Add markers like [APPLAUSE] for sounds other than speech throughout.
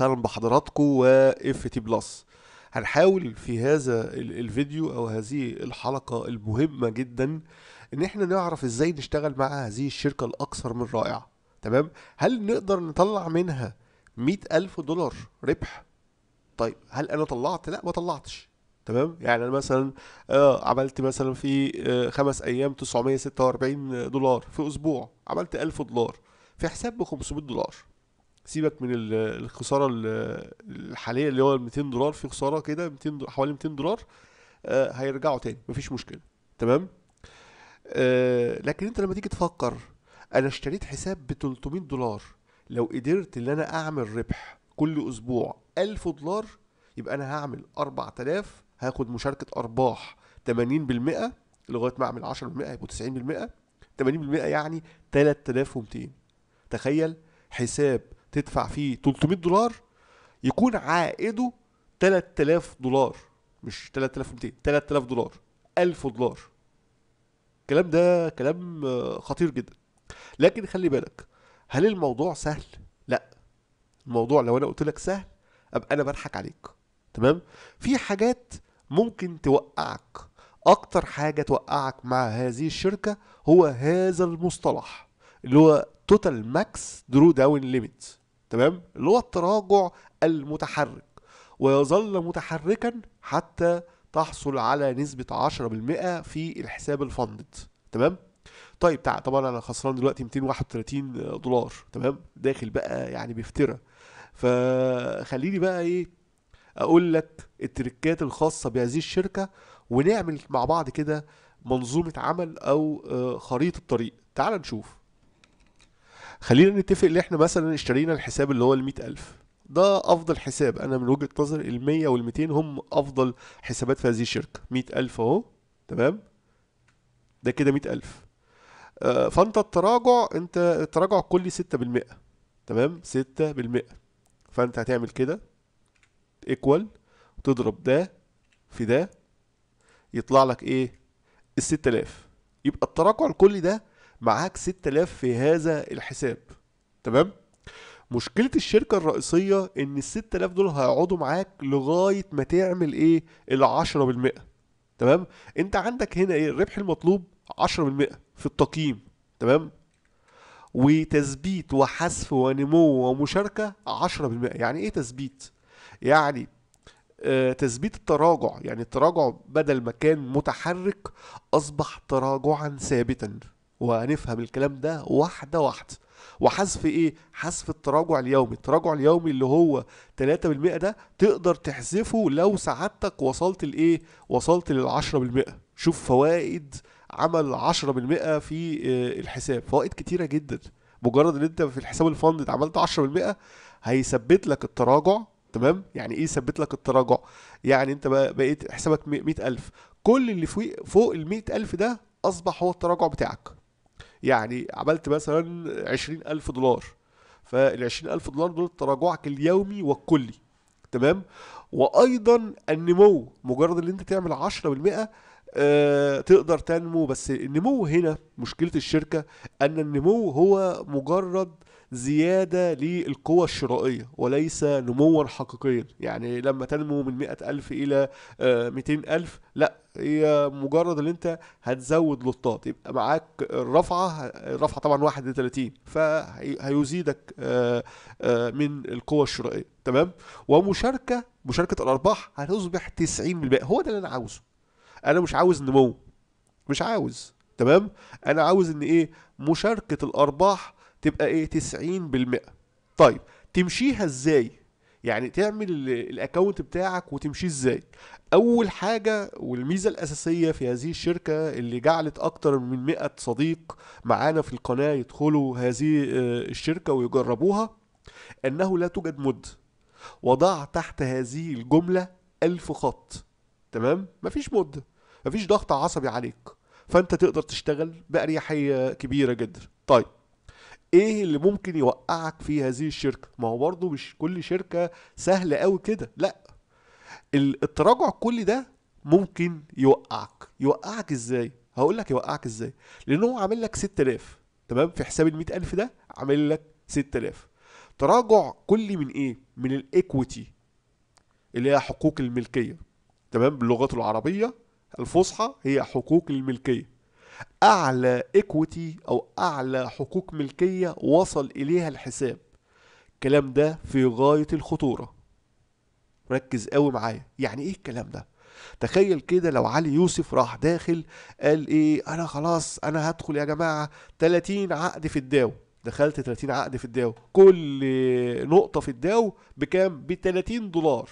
اهلا بحضراتكم و اف تي بلس هنحاول في هذا الفيديو او هذه الحلقه المهمه جدا ان احنا نعرف ازاي نشتغل مع هذه الشركه الاكثر من رائعه تمام هل نقدر نطلع منها مئة ألف دولار ربح طيب هل انا طلعت لا ما طلعتش تمام يعني انا مثلا آه عملت مثلا في آه خمس ايام 946 دولار في اسبوع عملت 1000 دولار في حساب ب 500 دولار سيبك من الخساره الحاليه اللي هو 200 دولار في خساره كده 200 حوالي 200 دولار آه، هيرجعوا تاني مفيش مشكله تمام آه، لكن انت لما تيجي تفكر انا اشتريت حساب ب 300 دولار لو قدرت ان انا اعمل ربح كل اسبوع 1000 دولار يبقى انا هعمل 4000 هاخد مشاركه ارباح 80% لغايه ما اعمل 10% هيبقوا 90% 80% يعني 3200 تخيل حساب تدفع فيه 300 دولار يكون عائده 3000 دولار مش 3200 3000 دولار 1000 دولار الكلام ده كلام خطير جدا لكن خلي بالك هل الموضوع سهل لا الموضوع لو انا قلت لك سهل ابقى انا بضحك عليك تمام في حاجات ممكن توقعك اكتر حاجه توقعك مع هذه الشركه هو هذا المصطلح اللي هو توتال ماكس درو داون ليميت تمام اللي هو التراجع المتحرك ويظل متحركا حتى تحصل على نسبة 10% في الحساب الفندد تمام طيب تعال طبعا انا خسران دلوقتي 231 دولار تمام داخل بقى يعني بيفترى فخليني بقى ايه اقول لك التركات الخاصة بهذه الشركة ونعمل مع بعض كده منظومة عمل او آه، خريطة طريق تعال نشوف خلينا نتفق ان احنا مثلا اشترينا الحساب اللي هو ال ألف ده افضل حساب انا من وجهة نظري ال 100 وال 200 هم افضل حسابات في هذه الشركة 100000 اهو تمام ده كده 100000 الف آه، فانت التراجع انت التراجع كل 6% تمام 6% فانت هتعمل كده ايكوال تضرب ده في ده يطلع لك ايه ال 6000 يبقى التراجع الكلي ده معاك 6000 في هذا الحساب تمام مشكلة الشركة الرئيسية ان ال 6000 دول هيقعدوا معاك لغاية ما تعمل ايه ال 10% تمام انت عندك هنا ايه الربح المطلوب 10% في التقييم تمام وتثبيت وحذف ونمو ومشاركة 10% يعني ايه تثبيت يعني آه تثبيت التراجع يعني التراجع بدل ما كان متحرك اصبح تراجعا ثابتا وهنفهم الكلام ده واحدة واحدة وحذف ايه؟ حذف التراجع اليومي، التراجع اليومي اللي هو 3% ده تقدر تحذفه لو سعادتك وصلت لايه؟ وصلت لل 10%، شوف فوائد عمل 10% في آه، الحساب، فوائد كتيرة جدا، مجرد ان انت في الحساب الفند عملت 10% هيثبت لك التراجع تمام؟ يعني ايه ثبت لك التراجع؟ يعني انت بقيت حسابك 100000 كل اللي فوق فوق ال 100000 ده اصبح هو التراجع بتاعك يعني عملت مثلا عشرين ألف دولار فال ألف دولار دول تراجعك اليومي والكلي تمام وأيضا النمو مجرد ان انت تعمل عشرة بالمئة أه تقدر تنمو بس النمو هنا مشكلة الشركة ان النمو هو مجرد زيادة للقوة الشرائية وليس نموا حقيقيا يعني لما تنمو من مئة ألف إلى آه، ميتين ألف لا هي مجرد ان انت هتزود لطات يبقى معاك الرفعه الرفعه طبعا 31 فهيزيدك آه، آه، من القوه الشرائيه تمام ومشاركه مشاركه الارباح هتصبح 90% هو ده اللي انا عاوزه انا مش عاوز نمو مش عاوز تمام انا عاوز ان ايه مشاركه الارباح تبقى ايه 90% طيب تمشيها ازاي يعني تعمل الاكونت بتاعك وتمشيه ازاي اول حاجه والميزه الاساسيه في هذه الشركه اللي جعلت اكتر من 100 صديق معانا في القناه يدخلوا هذه آه، الشركه ويجربوها انه لا توجد مد وضع تحت هذه الجمله ألف خط تمام مفيش مد مفيش ضغط عصبي عليك فانت تقدر تشتغل باريحيه كبيره جدا طيب ايه اللي ممكن يوقعك في هذه الشركه ما هو برضه مش كل شركه سهله قوي كده لا التراجع كل ده ممكن يوقعك يوقعك ازاي هقول لك يوقعك ازاي لان هو عامل لك 6000 تمام في حساب ال 100000 ده عامل لك 6000 تراجع كلي من ايه من الايكويتي اللي هي حقوق الملكيه تمام باللغه العربيه الفصحى هي حقوق الملكيه اعلى ايكويتي او اعلى حقوق ملكيه وصل اليها الحساب الكلام ده في غايه الخطوره ركز قوي معايا يعني ايه الكلام ده تخيل كده لو علي يوسف راح داخل قال ايه انا خلاص انا هدخل يا جماعه 30 عقد في الداو دخلت 30 عقد في الداو كل نقطه في الداو بكام ب 30 دولار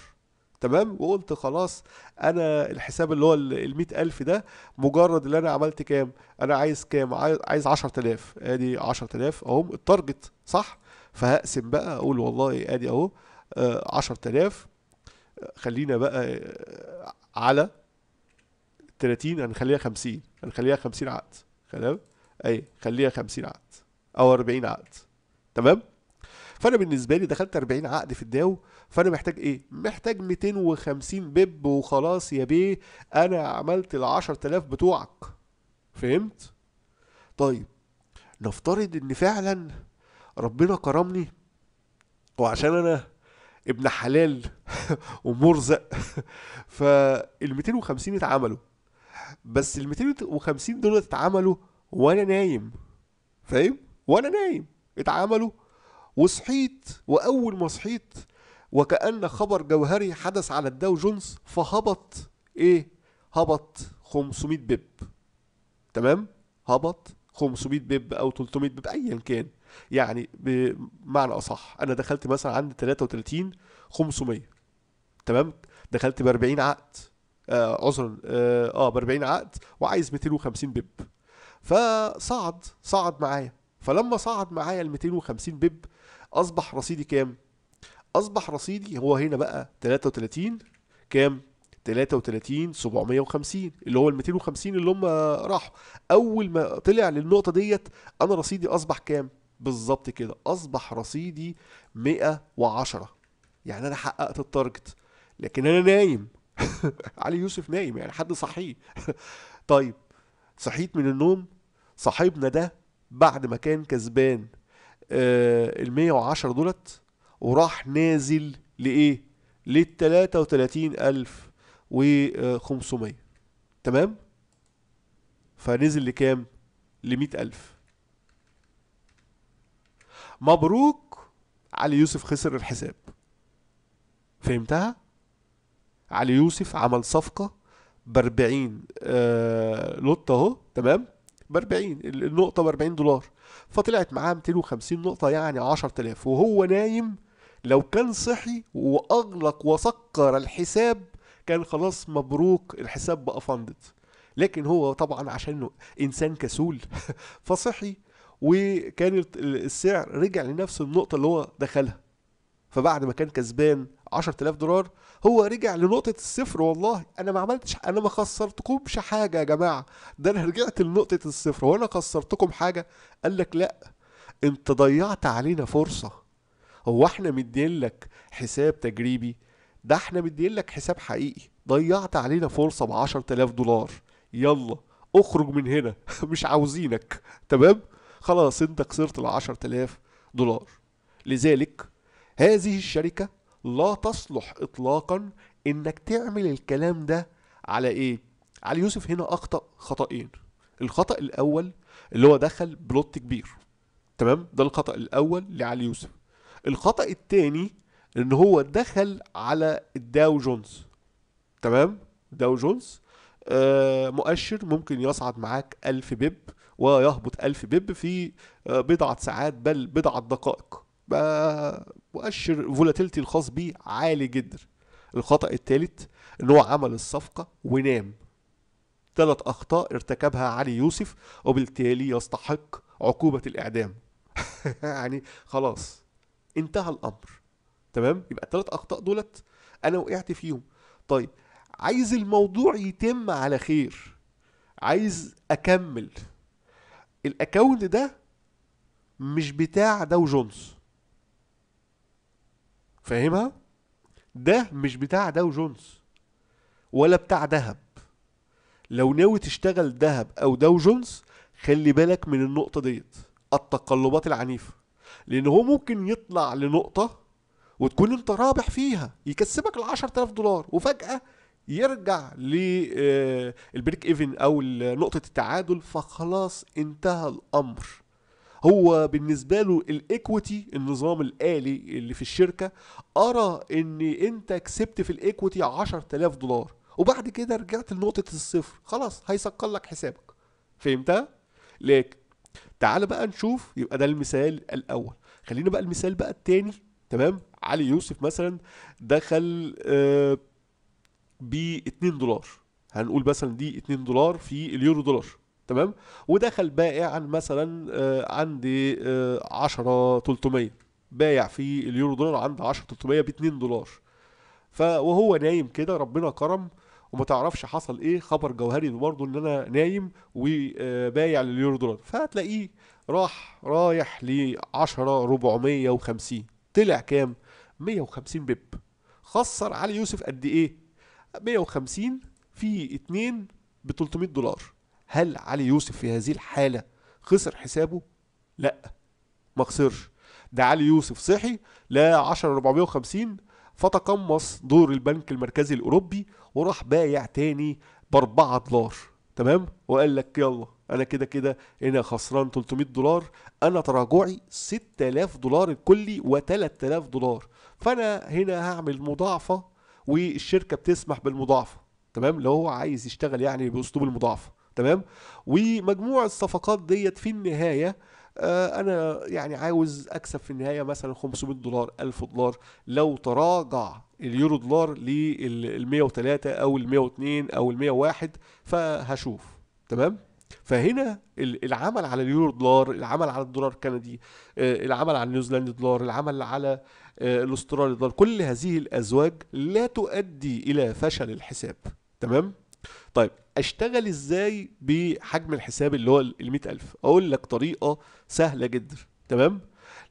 تمام وقلت خلاص انا الحساب اللي هو ال 100000 ده مجرد اللي انا عملت كام انا عايز كام عايز 10000 ادي 10000 اهو التارجت صح فهقسم بقى اقول والله ادي اهو 10000 آه، خلينا بقى آه، على 30 هنخليها 50 هنخليها 50 عقد تمام اي خليها 50 عقد او 40 عقد تمام فانا بالنسبه لي دخلت 40 عقد في الداو فانا محتاج ايه محتاج 250 بيب وخلاص يا بيه انا عملت ال 10000 بتوعك فهمت طيب نفترض ان فعلا ربنا كرمني وعشان انا ابن حلال [LAUGHS] ومرزق [LAUGHS] فال 250 اتعملوا بس ال 250 دول اتعملوا وانا نايم فاهم وانا نايم اتعملوا وصحيت واول ما صحيت وكأن خبر جوهري حدث على الداو جونز فهبط ايه هبط 500 بيب تمام هبط 500 بيب او 300 بيب ايا كان يعني بمعنى اصح انا دخلت مثلا عند 33 500 تمام دخلت ب 40 عقد آه عذرا اه, آه، ب 40 عقد وعايز 250 بيب فصعد صعد معايا فلما صعد معايا ال 250 بيب اصبح رصيدي كام اصبح رصيدي هو هنا بقى 33 كام 33 750 اللي هو ال 250 اللي هم راحوا اول ما طلع للنقطه ديت انا رصيدي اصبح كام بالظبط كده اصبح رصيدي 110 يعني انا حققت التارجت لكن انا نايم [LAUGHS] علي يوسف نايم يعني حد صحيه [LAUGHS] طيب صحيت من النوم صاحبنا ده بعد ما كان كسبان آه، ال 110 دولت وراح نازل لإيه لل 33500 تمام فنزل لكام ل 100000 مبروك علي يوسف خسر الحساب فهمتها علي يوسف عمل صفقة ب 40 آه لوت اهو تمام ب 40 النقطة ب 40 دولار فطلعت معاه 250 نقطة يعني 10000 وهو نايم لو كان صحي واغلق وسكر الحساب كان خلاص مبروك الحساب بقى فاندت لكن هو طبعا عشان انسان كسول [LAUGHS] فصحي وكان السعر رجع لنفس النقطه اللي هو دخلها فبعد ما كان كسبان 10000 دولار هو رجع لنقطة الصفر والله أنا ما عملتش أنا ما خسرتكمش حاجة يا جماعة ده أنا رجعت لنقطة الصفر وأنا خسرتكم حاجة قال لك لأ أنت ضيعت علينا فرصة هو احنا مدين لك حساب تجريبي ده احنا مدين لك حساب حقيقي ضيعت علينا فرصة ب 10000 دولار يلا اخرج من هنا [LAUGHS] مش عاوزينك تمام خلاص انت خسرت ال 10000 دولار لذلك هذه الشركة لا تصلح اطلاقا انك تعمل الكلام ده على ايه علي يوسف هنا اخطأ خطأين الخطأ الاول اللي هو دخل بلوت كبير تمام ده الخطأ الاول لعلي يوسف الخطأ الثاني ان هو دخل على الداو جونز تمام داو جونز آه، مؤشر ممكن يصعد معاك 1000 بيب ويهبط 1000 بيب في آه، بضعة ساعات بل بضعة دقائق مؤشر فولاتيلتي الخاص بيه عالي جدا الخطأ الثالث ان هو عمل الصفقة ونام ثلاث أخطاء ارتكبها علي يوسف وبالتالي يستحق عقوبة الإعدام [LAUGHS] يعني خلاص انتهى الامر تمام يبقى الثلاث اخطاء دولت انا وقعت فيهم طيب عايز الموضوع يتم على خير عايز اكمل الاكونت ده مش بتاع داو جونز فاهمها ده مش بتاع داو جونز ولا بتاع ذهب لو ناوي تشتغل ذهب او داو جونز خلي بالك من النقطه ديت التقلبات العنيفه لان هو ممكن يطلع لنقطه وتكون انت رابح فيها يكسبك ال 10000 دولار وفجاه يرجع للبريك آه، ايفن او نقطه التعادل فخلاص انتهى الامر هو بالنسبة له الايكويتي النظام الآلي اللي في الشركة أرى إن أنت كسبت في الايكويتي 10000 دولار وبعد كده رجعت لنقطة الصفر خلاص هيسكر لك حسابك فهمتها؟ لكن تعال بقى نشوف يبقى ده المثال الاول خلينا بقى المثال بقى التاني تمام علي يوسف مثلا دخل آه، ب 2 دولار هنقول مثلا دي 2 دولار في اليورو دولار تمام ودخل بائعا مثلا آه، عند 10 300 بايع في اليورو دولار عند 10 300 ب 2 دولار فهو نايم كده ربنا كرم وما تعرفش حصل ايه خبر جوهري برضه ان انا نايم وبايع لليورو دولار فهتلاقيه راح رايح ل 10 450 طلع كام 150 بيب خسر علي يوسف قد ايه 150 في 2 ب 300 دولار هل علي يوسف في هذه الحاله خسر حسابه لا ما خسرش ده علي يوسف صحي لا 10 450 فتقمص دور البنك المركزي الاوروبي وراح بايع تاني ب 4 دولار تمام وقال لك يلا انا كده كده هنا خسران 300 دولار انا تراجعي 6000 دولار الكلي و3000 دولار فانا هنا هعمل مضاعفه والشركه بتسمح بالمضاعفه تمام لو هو عايز يشتغل يعني باسلوب المضاعفه تمام ومجموع الصفقات ديت في النهايه آه، انا يعني عاوز اكسب في النهايه مثلا 500 دولار 1000 دولار لو تراجع اليورو دولار لل 103 او ال 102 او ال 101 فهشوف تمام فهنا العمل على اليورو دولار العمل على الدولار الكندي آه، العمل على النيوزيلندي دولار العمل على آه، الاسترالي دولار كل هذه الازواج لا تؤدي الى فشل الحساب تمام طيب اشتغل ازاي بحجم الحساب اللي هو ال 100000 اقول لك طريقه سهله جدا تمام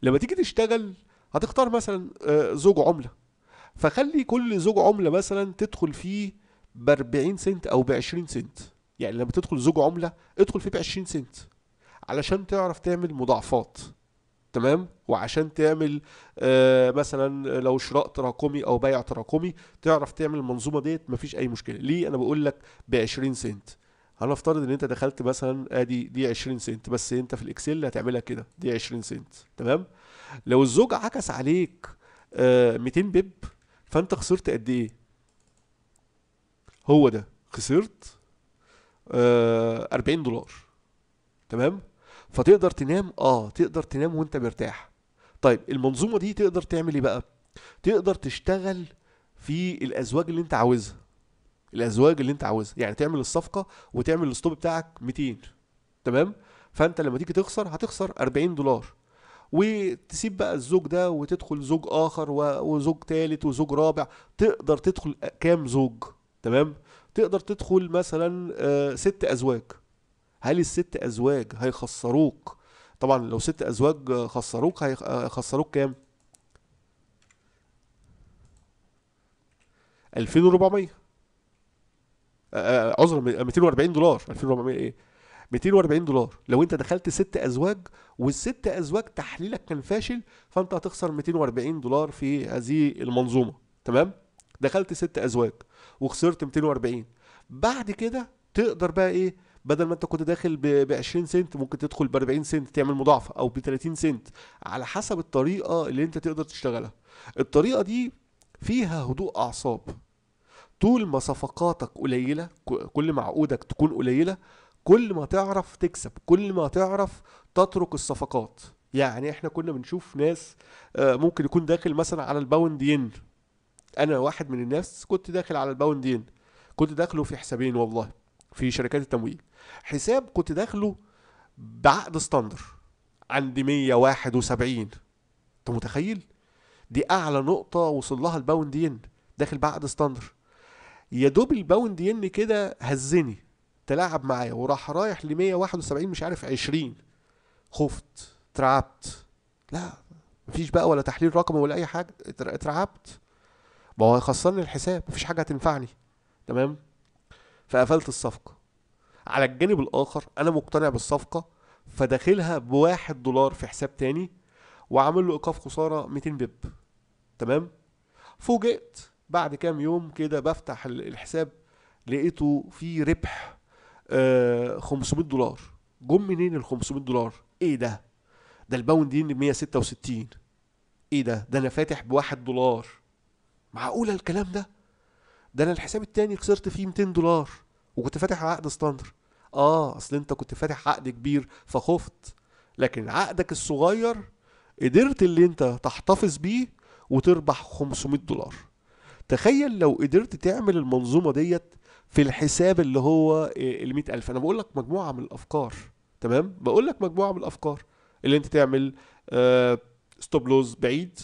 لما تيجي تشتغل هتختار مثلا آه، زوج عمله فخلي كل زوج عمله مثلا تدخل فيه ب 40 سنت او ب 20 سنت يعني لما تدخل زوج عمله ادخل فيه ب 20 سنت علشان تعرف تعمل مضاعفات تمام وعشان تعمل آه، مثلا لو شراء تراكمي او بيع تراكمي تعرف تعمل المنظومه ديت مفيش اي مشكله ليه انا بقول لك ب 20 سنت هنفترض ان انت دخلت مثلا ادي دي 20 سنت بس انت في الاكسل هتعملها كده دي 20 سنت تمام لو الزوج عكس عليك 200 آه، بيب فانت خسرت قد ايه هو ده خسرت 40 آه، دولار تمام فتقدر تنام اه تقدر تنام وانت مرتاح طيب المنظومه دي تقدر تعمل ايه بقى تقدر تشتغل في الازواج اللي انت عاوزها الازواج اللي انت عاوزها يعني تعمل الصفقه وتعمل الستوب بتاعك 200 تمام فانت لما تيجي تخسر هتخسر 40 دولار وتسيب بقى الزوج ده وتدخل زوج اخر وزوج ثالث وزوج رابع تقدر تدخل كام زوج تمام تقدر تدخل مثلا آه، ست ازواج هل الست ازواج هيخسروك طبعا لو ست ازواج خسروك هيخسروك كام 2400 عذرا 240 دولار 2400 ايه 240 دولار لو انت دخلت ست ازواج والست ازواج تحليلك كان فاشل فانت هتخسر 240 دولار في هذه المنظومه تمام دخلت ست ازواج وخسرت 240 بعد كده تقدر بقى ايه بدل ما انت كنت داخل ب 20 سنت ممكن تدخل ب 40 سنت تعمل مضاعفه او ب 30 سنت على حسب الطريقه اللي انت تقدر تشتغلها الطريقه دي فيها هدوء اعصاب طول ما صفقاتك قليله كل ما عقودك تكون قليله كل ما تعرف تكسب كل ما تعرف تترك الصفقات يعني احنا كنا بنشوف ناس آه، ممكن يكون داخل مثلا على الباوند ين انا واحد من الناس كنت داخل على الباوند ين كنت داخله في حسابين والله في شركات التمويل حساب كنت داخله بعقد ستاندر عندي 171 انت متخيل دي اعلى نقطه وصل لها الباوند ين داخل بعقد ستاندر يا دوب الباوند ين كده هزني تلاعب معايا وراح رايح ل 171 مش عارف 20 خفت اترعبت لا مفيش بقى ولا تحليل رقمي ولا اي حاجه اترعبت ما هو هيخسرني الحساب مفيش حاجه هتنفعني تمام فقفلت الصفقه على الجانب الاخر انا مقتنع بالصفقه فداخلها بواحد دولار في حساب تاني وعامل له ايقاف خساره 200 بيب تمام فوجئت بعد كام يوم كده بفتح الحساب لقيته في ربح آه 500 دولار جم منين ال 500 دولار ايه ده ده الباوند الباوندين 166 ايه ده ده انا فاتح بواحد دولار معقوله الكلام ده ده انا الحساب التاني خسرت فيه 200 دولار وكنت فاتح عقد ستاندر اه اصل انت كنت فاتح عقد كبير فخفت لكن عقدك الصغير قدرت اللي انت تحتفظ بيه وتربح 500 دولار تخيل لو قدرت تعمل المنظومه ديت في الحساب اللي هو آه، ال 100000 انا بقول لك مجموعه من الافكار تمام بقول لك مجموعه من الافكار اللي انت تعمل ستوب آه، لوز بعيد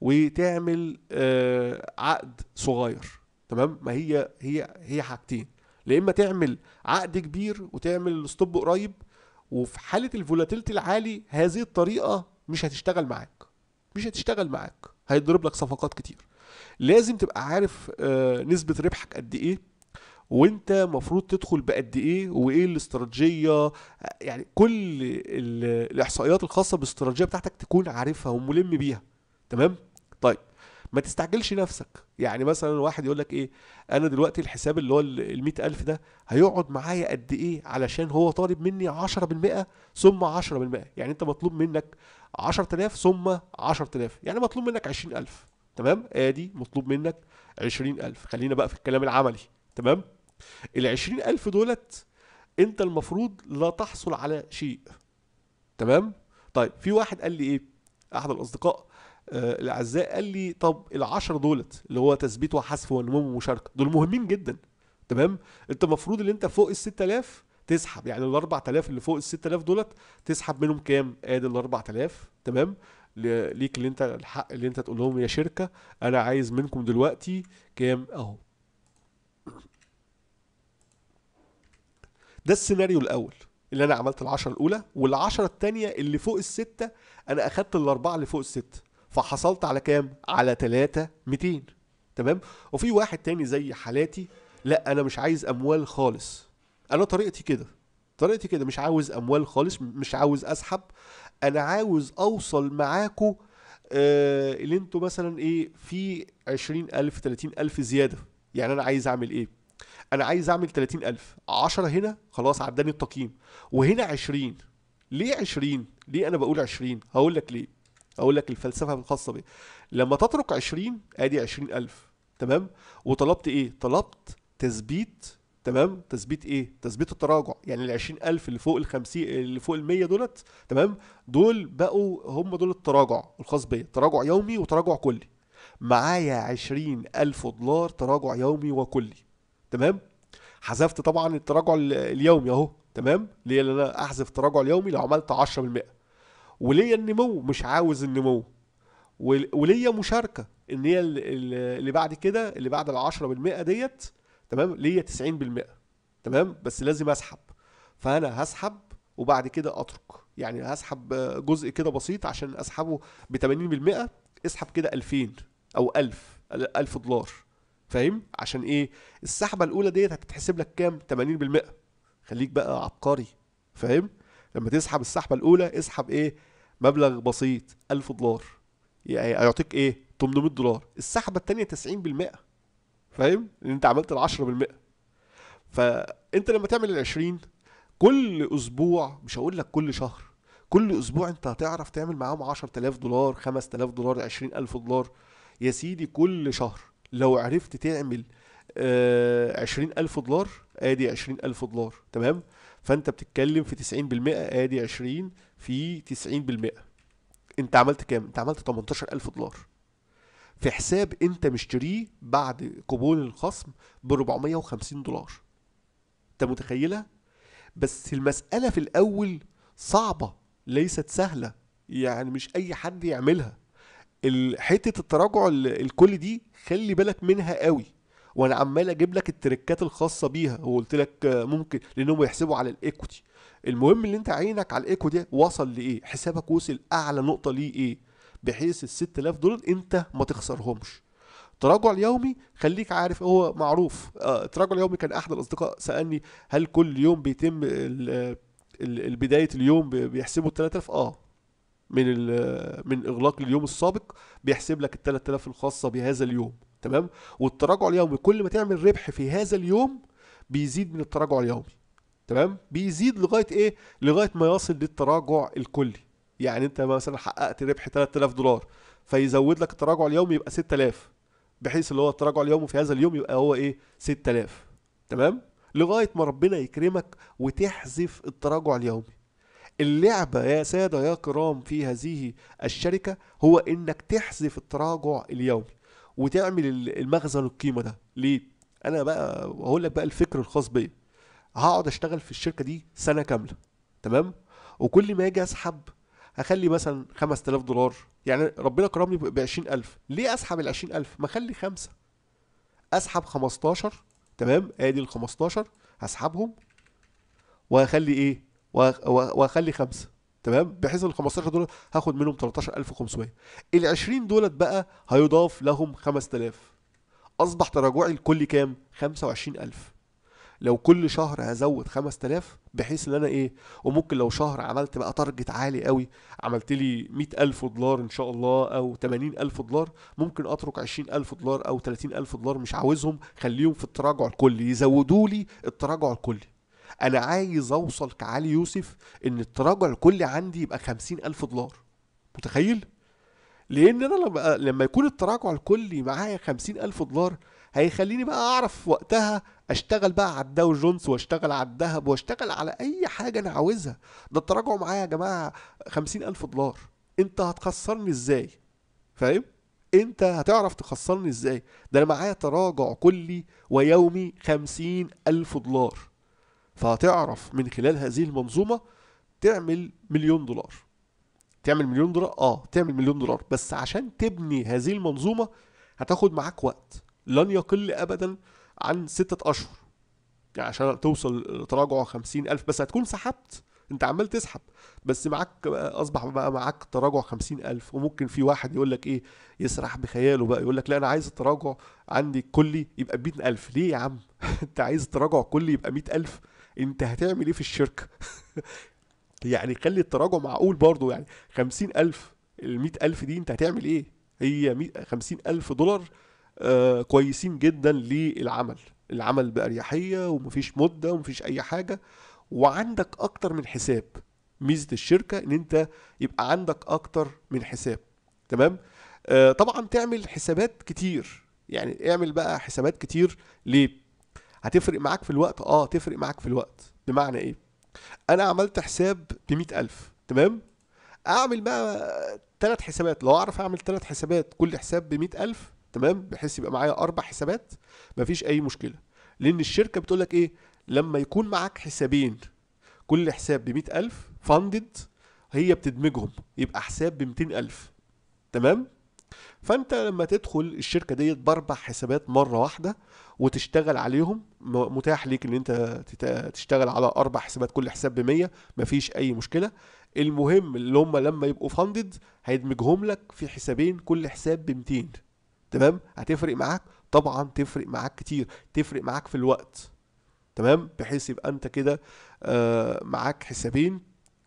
وتعمل آه، عقد صغير تمام ما هي هي هي حاجتين يا اما تعمل عقد كبير وتعمل ستوب قريب وفي حاله الفولاتيلتي العالي هذه الطريقه مش هتشتغل معاك مش هتشتغل معاك هيضرب لك صفقات كتير لازم تبقى عارف آه، نسبه ربحك قد ايه وانت المفروض تدخل بقد ايه وايه الاستراتيجيه يعني كل الاحصائيات الخاصه بالاستراتيجيه بتاعتك تكون عارفها وملم بيها تمام طيب ما تستعجلش نفسك يعني مثلا واحد يقول لك ايه انا دلوقتي الحساب اللي هو ال ألف ده هيقعد معايا قد ايه علشان هو طالب مني 10% ثم 10% يعني انت مطلوب منك 10000 ثم 10000 يعني مطلوب منك 20000 تمام ادي مطلوب منك 20000 خلينا بقى في الكلام العملي تمام ال 20000 دولت انت المفروض لا تحصل على شيء تمام طيب في واحد قال لي ايه احد الاصدقاء آه، الاعزاء قال لي طب ال10 دولت اللي هو تثبيت وحذف ونمو ومشاركه دول مهمين جدا تمام انت المفروض ان انت فوق ال 6000 تسحب يعني ال 4000 اللي فوق ال 6000 دولت تسحب منهم كام؟ ادي ال 4000 تمام ليك اللي انت الحق اللي انت تقول لهم يا شركه انا عايز منكم دلوقتي كام اهو ده السيناريو الاول اللي انا عملت العشرة الاولى والعشرة الثانيه اللي فوق الستة انا اخدت الاربعة اللي فوق الستة فحصلت على كام؟ على 3 200 تمام؟ وفي واحد تاني زي حالاتي لا انا مش عايز اموال خالص انا طريقتي كده طريقتي كده مش عاوز اموال خالص مش عاوز اسحب انا عاوز اوصل معاكو آه اللي انتوا مثلا ايه في 20000 30000 زياده يعني انا عايز اعمل ايه انا عايز اعمل 30000 10 هنا خلاص عداني التقييم وهنا 20 ليه 20 ليه انا بقول 20 هقول لك ليه اقول لك الفلسفه الخاصه بيه لما تترك 20 ادي 20000 تمام وطلبت ايه طلبت تثبيت تمام تثبيت ايه تثبيت التراجع يعني ال 20000 اللي فوق ال 50 اللي فوق ال 100 دولت تمام دول بقوا هم دول التراجع الخاص بيا تراجع يومي وتراجع كلي معايا 20000 دولار تراجع يومي وكلي تمام حذفت طبعا التراجع اليومي اهو تمام ليه اللي انا احذف التراجع اليومي لو عملت 10% وليا النمو مش عاوز النمو وليا مشاركه ان هي اللي بعد كده اللي بعد ال 10% ديت تمام ليا 90% تمام بس لازم اسحب فانا هسحب وبعد كده اترك يعني هسحب جزء كده بسيط عشان اسحبه ب 80% اسحب كده 2000 او 1000 1000 دولار فاهم عشان ايه السحبه الاولى ديت هتتحسب لك كام 80% خليك بقى عبقري فاهم لما تسحب السحبه الاولى اسحب ايه مبلغ بسيط 1000 دولار يعني هيعطيك ايه 800 دولار السحبه الثانيه 90% فاهم ان انت عملت ال 10% فانت لما تعمل ال 20 كل اسبوع مش هقول لك كل شهر كل اسبوع انت هتعرف تعمل معاهم 10000 دولار 5000 دولار 20000 دولار يا سيدي كل شهر لو عرفت تعمل آه، عشرين ألف دولار ادي عشرين ألف دولار تمام فانت بتتكلم في 90% ادي 20 في 90% انت عملت كام انت عملت 18000 دولار في حساب انت مشتريه بعد قبول الخصم ب 450 دولار انت متخيله بس المساله في الاول صعبه ليست سهله يعني مش اي حد يعملها حته التراجع الكل دي خلي بالك منها قوي وانا عمال اجيب لك التركات الخاصه بيها وقلت لك ممكن لانهم يحسبوا على الايكوتي المهم ان انت عينك على الايكو ده وصل لايه حسابك وصل اعلى نقطه ليه ايه بحيث ال 6000 دولار انت ما تخسرهمش تراجع اليومي خليك عارف هو معروف آه، التراجع اليومي كان احد الاصدقاء سالني هل كل يوم بيتم بدايه اليوم بيحسبوا ال 3000 اه من من اغلاق اليوم السابق بيحسب لك ال 3000 الخاصه بهذا اليوم تمام والتراجع اليومي كل ما تعمل ربح في هذا اليوم بيزيد من التراجع اليومي تمام بيزيد لغايه ايه لغايه ما يصل للتراجع الكلي يعني انت مثلا حققت ربح 3000 دولار فيزود لك التراجع اليومي يبقى 6000 بحيث اللي هو التراجع اليومي في هذا اليوم يبقى هو ايه 6000 تمام لغايه ما ربنا يكرمك وتحذف التراجع اليومي اللعبة يا سادة يا كرام في هذه الشركة هو انك تحذف التراجع اليومي وتعمل المخزن القيمه ده ليه انا بقى هقول لك بقى الفكر الخاص بيا هقعد اشتغل في الشركه دي سنه كامله تمام وكل ما اجي اسحب هخلي مثلا 5000 دولار يعني ربنا كرمني ب 20000 ليه اسحب ال 20000 ما اخلي خمسه اسحب 15 تمام ادي ال 15 هسحبهم وهخلي ايه وهخلي خمسه تمام بحيث ال 15 دول هاخد منهم 13500 ال 20 دولت بقى هيضاف لهم 5000 اصبح تراجعي الكل كام 25000 لو كل شهر هزود 5000 بحيث ان انا ايه وممكن لو شهر عملت بقى تارجت عالي قوي عملت لي 100000 دولار ان شاء الله او 80000 دولار ممكن اترك 20000 دولار او 30000 دولار مش عاوزهم خليهم في التراجع الكلي يزودوا لي التراجع الكلي انا عايز اوصل كعلي يوسف ان التراجع الكلي عندي يبقى خمسين الف دولار متخيل لان انا لما لما يكون التراجع الكلي معايا خمسين الف دولار هيخليني بقى اعرف وقتها اشتغل بقى على الداو جونز واشتغل على الذهب واشتغل على اي حاجه انا عاوزها ده التراجع معايا يا جماعه خمسين الف دولار انت هتخسرني ازاي فاهم انت هتعرف تخسرني ازاي ده انا معايا تراجع كلي ويومي خمسين الف دولار فهتعرف من خلال هذه المنظومة تعمل مليون دولار تعمل مليون دولار اه تعمل مليون دولار بس عشان تبني هذه المنظومة هتاخد معاك وقت لن يقل ابدا عن ستة اشهر يعني عشان توصل تراجع خمسين الف بس هتكون سحبت انت عمال تسحب بس معاك اصبح بقى معاك تراجع خمسين الف وممكن في واحد يقول لك ايه يسرح بخياله بقى يقول لك لا انا عايز التراجع عندي كلي يبقى بمية الف ليه يا عم [LAUGHS] انت عايز التراجع كلي يبقى مية الف انت هتعمل ايه في الشركه [LAUGHS] يعني خلي التراجع معقول برضه يعني خمسين ألف المية ألف دي انت هتعمل ايه هي خمسين ألف دولار آه كويسين جدا للعمل العمل بأريحية ومفيش مدة ومفيش أي حاجة وعندك أكتر من حساب ميزة الشركة إن أنت يبقى عندك أكتر من حساب تمام آه طبعا تعمل حسابات كتير يعني اعمل بقى حسابات كتير ليه هتفرق معاك في الوقت اه تفرق معاك في الوقت بمعنى ايه انا عملت حساب ب ألف تمام اعمل بقى ثلاث حسابات لو اعرف اعمل ثلاث حسابات كل حساب ب ألف تمام بحيث يبقى معايا اربع حسابات مفيش اي مشكله لان الشركه بتقول لك ايه لما يكون معاك حسابين كل حساب ب ألف فاندد هي بتدمجهم يبقى حساب ب ألف تمام فانت لما تدخل الشركه ديت باربع حسابات مره واحده وتشتغل عليهم متاح ليك ان انت تشتغل على اربع حسابات كل حساب ب 100 مفيش اي مشكله المهم اللي هم لما يبقوا فاندد هيدمجهم لك في حسابين كل حساب ب 200 تمام هتفرق معاك طبعا تفرق معاك كتير تفرق معاك في الوقت تمام بحيث يبقى انت كده آه، معاك حسابين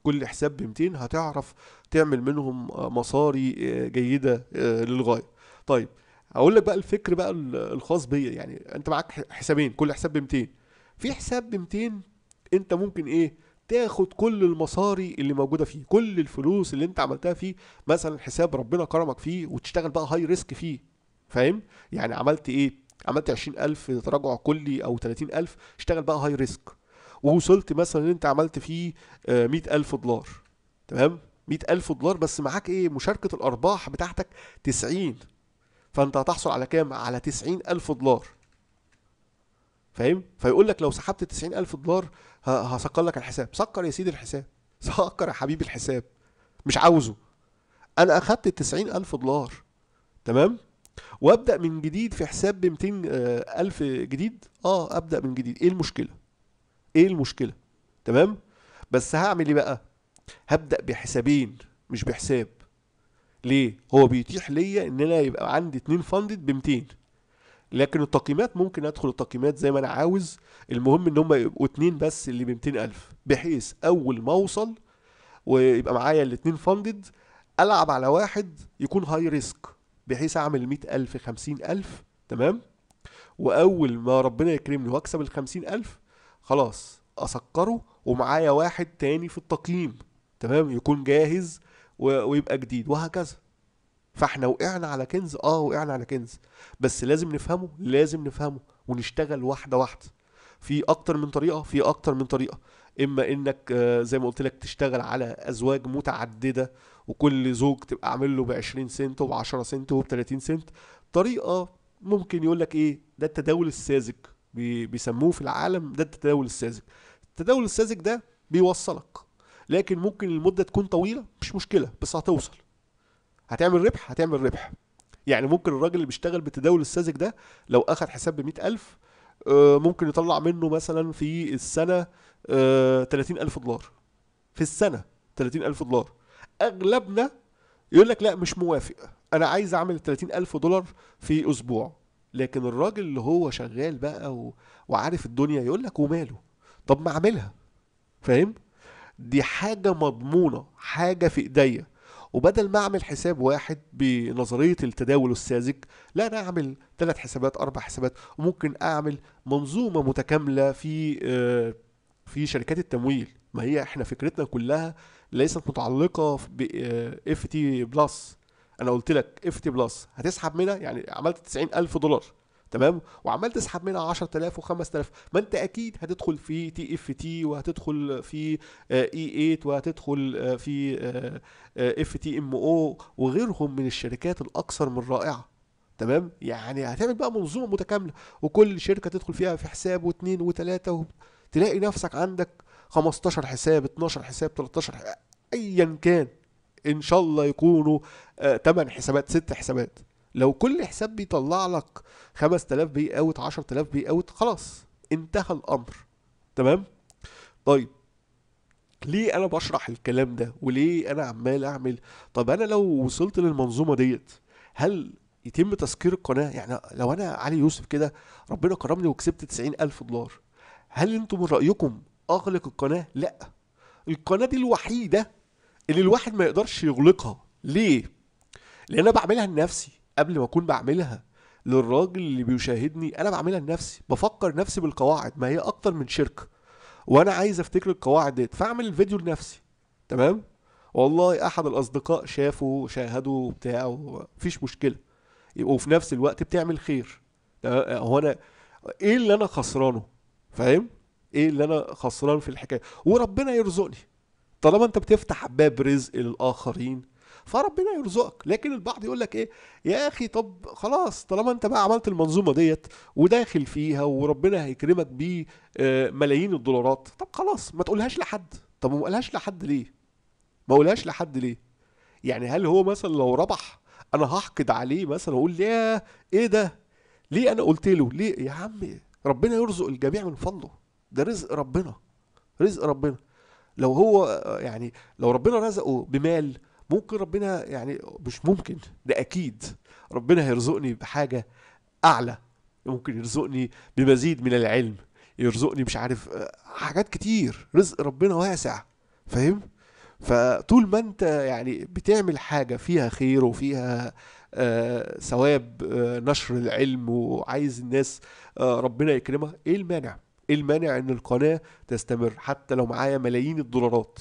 كل حساب ب 200 هتعرف تعمل منهم آه، مصاري آه، جيده للغايه طيب اقول لك بقى الفكر بقى الخاص بيا يعني انت معاك حسابين كل حساب ب 200 في حساب ب 200 انت ممكن ايه تاخد كل المصاري اللي موجوده فيه كل الفلوس اللي انت عملتها فيه مثلا حساب ربنا كرمك فيه وتشتغل بقى هاي ريسك فيه فاهم يعني عملت ايه عملت 20000 تراجع كلي او 30000 اشتغل بقى هاي ريسك ووصلت مثلا ان انت عملت فيه 100000 آه، دولار تمام 100000 دولار بس معاك ايه مشاركه الارباح بتاعتك 90 فانت هتحصل على كام على 90000 دولار فاهم فيقول لك لو سحبت 90000 دولار هسكر لك الحساب سكر يا سيدي الحساب [LAUGHS] سكر يا حبيبي الحساب مش عاوزه انا اخدت 90000 دولار تمام وابدا من جديد في حساب ب 200000 جديد اه ابدا من جديد ايه المشكله ايه المشكله تمام بس هعمل ايه بقى هبدا بحسابين مش بحساب ليه هو بيتيح ليا ان انا يبقى عندي اتنين فاندد ب 200 لكن التقييمات ممكن ادخل التقييمات زي ما انا عاوز المهم ان هم يبقوا اتنين بس اللي ب 200000 بحيث اول ما اوصل ويبقى معايا الاتنين فاندد العب على واحد يكون هاي ريسك بحيث اعمل 100000 50000 تمام واول ما ربنا يكرمني واكسب ال 50000 خلاص اسكره ومعايا واحد تاني في التقييم تمام يكون جاهز ويبقى جديد وهكذا فاحنا وقعنا على كنز اه وقعنا على كنز بس لازم نفهمه لازم نفهمه ونشتغل واحده واحده في اكتر من طريقه في اكتر من طريقه اما انك آه، زي ما قلت لك تشتغل على ازواج متعدده وكل زوج تبقى عامل له ب 20 سنت وب 10 سنت وب 30 سنت طريقه ممكن يقول لك ايه ده التداول الساذج بيسموه في العالم ده التداول الساذج التداول الساذج ده بيوصلك لكن ممكن المدة تكون طويلة مش مشكلة بس هتوصل هتعمل ربح هتعمل ربح يعني ممكن الراجل اللي بيشتغل بالتداول الساذج ده لو اخد حساب بمية ألف آه، ممكن يطلع منه مثلا في السنة آه، تلاتين ألف دولار في السنة تلاتين ألف دولار أغلبنا يقول لك لا مش موافق أنا عايز أعمل تلاتين ألف دولار في أسبوع لكن الراجل اللي هو شغال بقى و... وعارف الدنيا يقول لك وماله طب ما أعملها فاهم؟ دي حاجة مضمونة حاجة في ايديا وبدل ما اعمل حساب واحد بنظرية التداول الساذج لا انا اعمل ثلاث حسابات اربع حسابات وممكن اعمل منظومة متكاملة في آه، في شركات التمويل ما هي احنا فكرتنا كلها ليست متعلقة ب آه، اف تي بلس انا قلت لك اف تي بلس هتسحب منها يعني عملت 90000 دولار تمام وعمال تسحب منها 10000 و5000 ما انت اكيد هتدخل في تي اف تي وهتدخل في اي آه، 8 e وهتدخل آه، في اف تي ام او وغيرهم من الشركات الاكثر من رائعه تمام يعني هتعمل بقى منظومه متكامله وكل شركه تدخل فيها في حساب واثنين وثلاثه تلاقي نفسك عندك 15 حساب 12 حساب 13 حساب. ايا كان ان شاء الله يكونوا 8 آه، حسابات 6 حسابات لو كل حساب بيطلع لك 5000 بي اوت 10000 بي اوت خلاص انتهى الامر تمام طيب ليه انا بشرح الكلام ده وليه انا عمال اعمل طب انا لو وصلت للمنظومه ديت هل يتم تسكير القناه يعني لو انا علي يوسف كده ربنا كرمني وكسبت 90000 دولار هل انتم من رايكم اغلق القناه لا القناه دي الوحيده اللي الواحد ما يقدرش يغلقها ليه لان انا بعملها لنفسي قبل ما اكون بعملها للراجل اللي بيشاهدني انا بعملها لنفسي بفكر نفسي بالقواعد ما هي اكتر من شركه وانا عايز افتكر القواعد ديت فاعمل الفيديو لنفسي تمام والله احد الاصدقاء شافه شاهده وبتاع ومفيش مشكله وفي نفس الوقت بتعمل خير هو انا ايه اللي انا خسرانه فاهم ايه اللي انا خسران في الحكايه وربنا يرزقني طالما انت بتفتح باب رزق للاخرين فربنا يرزقك لكن البعض يقول لك ايه يا اخي طب خلاص طالما انت بقى عملت المنظومه ديت وداخل فيها وربنا هيكرمك بملايين آه، ملايين الدولارات طب خلاص ما تقولهاش لحد طب ما قالهاش لحد ليه ما قولهاش لحد ليه يعني هل هو مثلا لو ربح انا هحقد عليه مثلا واقول ليه ايه ده ليه انا قلت له ليه يا عم ربنا يرزق الجميع من فضله ده رزق ربنا رزق ربنا لو هو آه، يعني لو ربنا رزقه بمال ممكن ربنا يعني مش ممكن ده اكيد ربنا هيرزقني بحاجه اعلى ممكن يرزقني بمزيد من العلم يرزقني مش عارف آه، حاجات كتير رزق ربنا واسع فاهم فطول ما انت يعني بتعمل حاجه فيها خير وفيها آه ثواب آه نشر العلم وعايز الناس آه ربنا يكرمها ايه المانع ايه المانع ان القناه تستمر حتى لو معايا ملايين الدولارات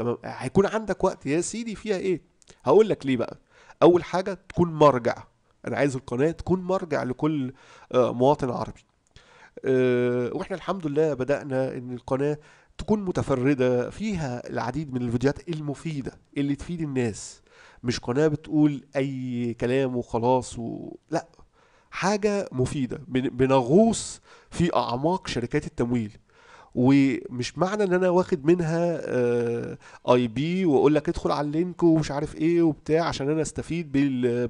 تمام هيكون عندك وقت يا سيدي فيها ايه هقول لك ليه بقى اول حاجه تكون مرجع انا عايز القناه تكون مرجع لكل آه، مواطن عربي آه، واحنا الحمد لله بدانا ان القناه تكون متفرده فيها العديد من الفيديوهات المفيده اللي تفيد الناس مش قناه بتقول اي كلام وخلاص و... لا حاجه مفيده بنغوص في اعماق شركات التمويل ومش معنى ان انا واخد منها آه، اي بي واقول لك ادخل على اللينك ومش عارف ايه وبتاع عشان انا استفيد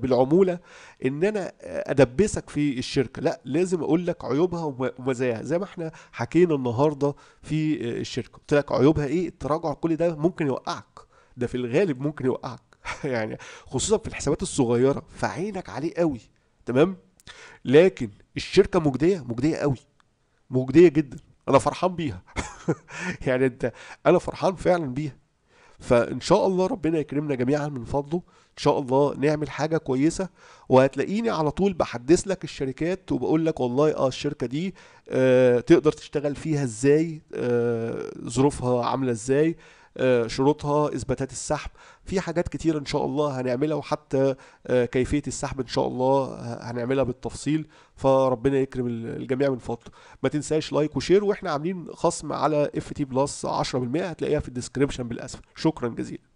بالعموله ان انا ادبسك في الشركه لا لازم اقول لك عيوبها ومزاياها زي ما احنا حكينا النهارده في الشركه قلت لك عيوبها ايه التراجع كل ده ممكن يوقعك ده في الغالب ممكن يوقعك [LAUGHS] يعني خصوصا في الحسابات الصغيره فعينك عليه قوي تمام لكن الشركه مجديه مجديه قوي مجديه جدا انا فرحان بيها [LAUGHS] يعني انت انا فرحان فعلا بيها فان شاء الله ربنا يكرمنا جميعا من فضله ان شاء الله نعمل حاجه كويسه وهتلاقيني على طول بحدث لك الشركات وبقول لك والله اه الشركه دي آه تقدر تشتغل فيها ازاي آه ظروفها عامله ازاي آه، شروطها اثباتات السحب في حاجات كتير ان شاء الله هنعملها وحتى آه، كيفيه السحب ان شاء الله هنعملها بالتفصيل فربنا يكرم الجميع من فضله ما تنساش لايك وشير واحنا عاملين خصم على اف تي بلس 10% هتلاقيها في الديسكربشن بالاسفل شكرا جزيلا